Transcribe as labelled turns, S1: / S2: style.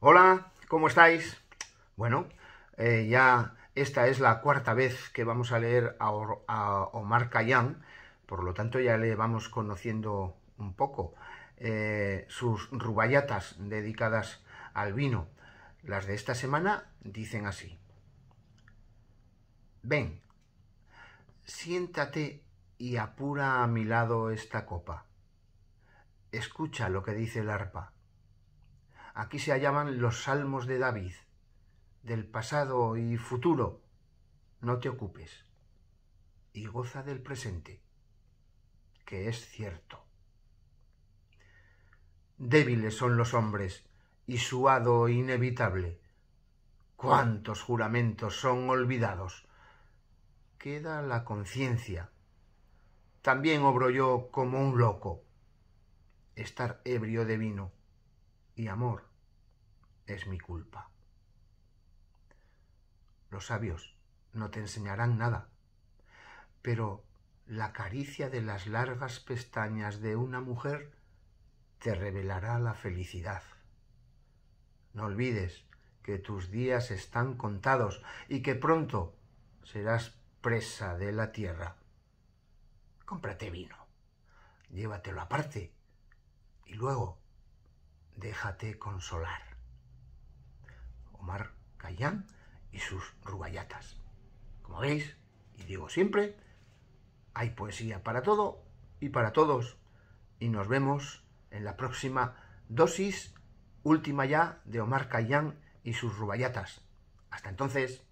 S1: Hola, ¿cómo estáis? Bueno, eh, ya esta es la cuarta vez que vamos a leer a, Omar Cayán por lo tanto ya le vamos conociendo un poco eh, sus rubayatas dedicadas al vino. Las de esta semana dicen así. Ven, siéntate y apura a mi lado esta copa. Escucha lo que dice el arpa Aquí se hallaban los salmos de David, del pasado y futuro. No te ocupes y goza del presente, que es cierto. Débiles son los hombres y su hado inevitable. Cuántos juramentos son olvidados. Queda la conciencia. También obro yo como un loco. Estar ebrio de vino y amor es mi culpa. Los sabios no te enseñarán nada, pero la caricia de las largas pestañas de una mujer te revelará la felicidad. No olvides que tus días están contados y que pronto serás presa de la tierra. Cómprate vino, llévatelo aparte y luego déjate consolar. Omar Cayán y sus rubayatas. Como veis, y digo siempre, hay poesía para todo y para todos. Y nos vemos en la próxima dosis, última ya, de Omar Cayán y sus rubayatas. Hasta entonces.